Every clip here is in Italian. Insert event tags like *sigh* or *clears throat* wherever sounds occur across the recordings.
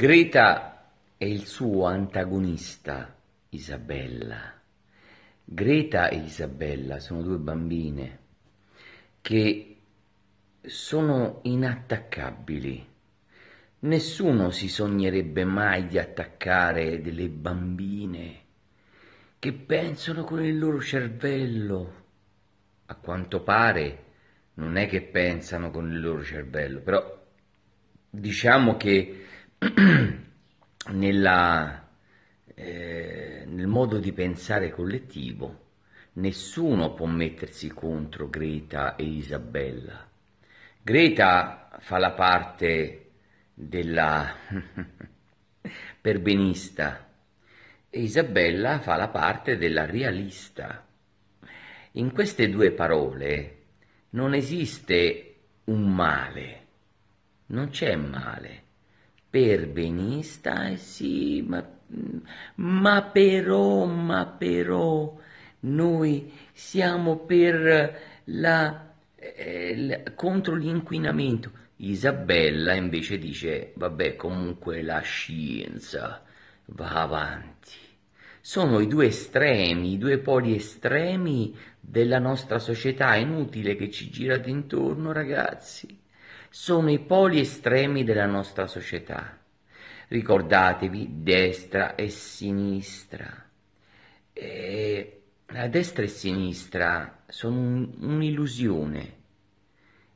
Greta e il suo antagonista Isabella. Greta e Isabella sono due bambine che sono inattaccabili. Nessuno si sognerebbe mai di attaccare delle bambine che pensano con il loro cervello. A quanto pare non è che pensano con il loro cervello, però diciamo che *clears throat* nella, eh, nel modo di pensare collettivo nessuno può mettersi contro Greta e Isabella. Greta fa la parte della *laughs* perbenista e Isabella fa la parte della realista. In queste due parole non esiste un male, non c'è male perbenista, eh sì, ma, ma però, ma però, noi siamo per la, eh, la, contro l'inquinamento. Isabella invece dice, vabbè, comunque la scienza va avanti. Sono i due estremi, i due poli estremi della nostra società. È inutile che ci girate intorno, ragazzi sono i poli estremi della nostra società. Ricordatevi destra e sinistra. E la destra e sinistra sono un, un'illusione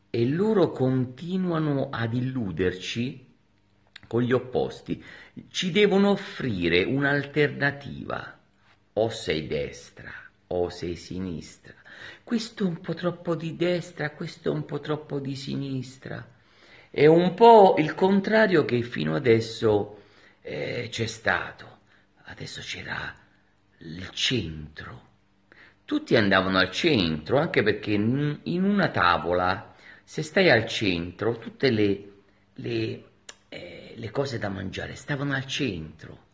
e loro continuano ad illuderci con gli opposti. Ci devono offrire un'alternativa. O sei destra o sei sinistra. Questo un po' troppo di destra, questo un po' troppo di sinistra. È un po' il contrario che fino adesso eh, c'è stato. Adesso c'era il centro. Tutti andavano al centro, anche perché in una tavola, se stai al centro, tutte le, le, eh, le cose da mangiare stavano al centro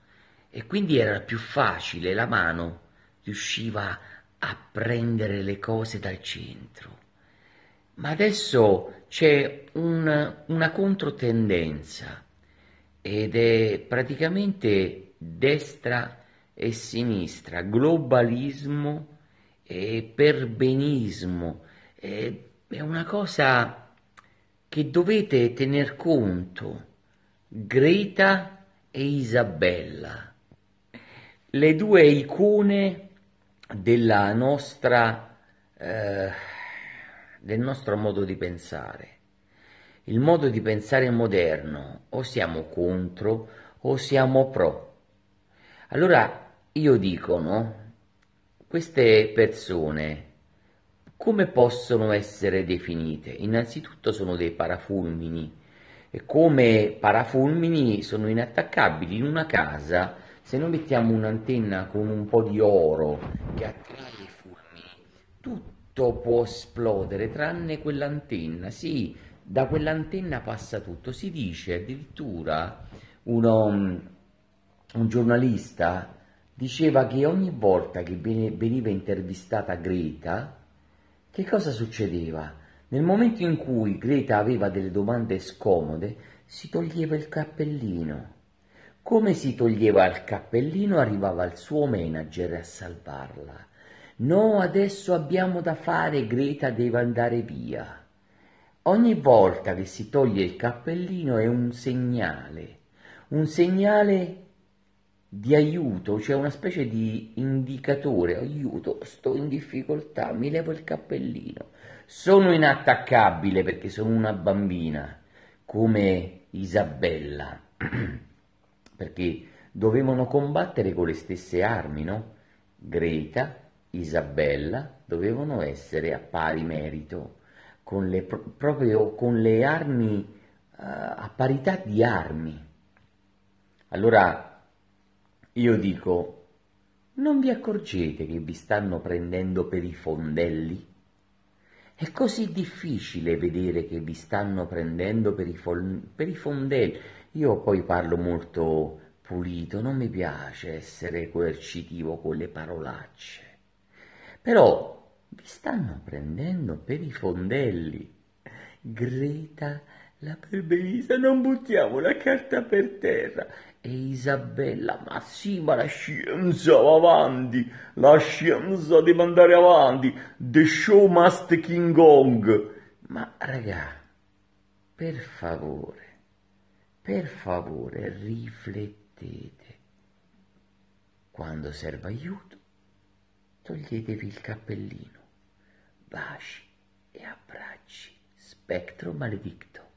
e quindi era più facile la mano riusciva a prendere le cose dal centro. Ma adesso c'è un, una controtendenza ed è praticamente destra e sinistra, globalismo e perbenismo. È, è una cosa che dovete tener conto. Greta e Isabella, le due icone della nostra, eh, del nostro modo di pensare. Il modo di pensare moderno, o siamo contro o siamo pro. Allora io dico, no? Queste persone come possono essere definite? Innanzitutto sono dei parafulmini e come parafulmini sono inattaccabili in una casa se noi mettiamo un'antenna con un po' di oro che attrae i fulmini, tutto può esplodere tranne quell'antenna. Sì, da quell'antenna passa tutto. Si dice addirittura uno, um, un giornalista diceva che ogni volta che veniva intervistata Greta, che cosa succedeva? Nel momento in cui Greta aveva delle domande scomode, si toglieva il cappellino come si toglieva il cappellino arrivava il suo manager a salvarla. No, adesso abbiamo da fare, Greta deve andare via. Ogni volta che si toglie il cappellino è un segnale, un segnale di aiuto, cioè una specie di indicatore, aiuto, sto in difficoltà, mi levo il cappellino. Sono inattaccabile perché sono una bambina, come Isabella. *clears throat* perché dovevano combattere con le stesse armi, no? Greta, Isabella dovevano essere a pari merito, con le, proprio con le armi, uh, a parità di armi. Allora io dico, non vi accorgete che vi stanno prendendo per i fondelli? È così difficile vedere che vi stanno prendendo per i, fon- per i fondelli io poi parlo molto pulito, non mi piace essere coercitivo con le parolacce, però vi stanno prendendo per i fondelli. Greta la perbenisa, non buttiamo la carta per terra. E Isabella, ma sì, ma la scienza va avanti, la scienza deve andare avanti, the show must king gong. Ma raga, per favore, per favore riflettete. Quando serva aiuto, toglietevi il cappellino, baci e abbracci, spettro maledicto.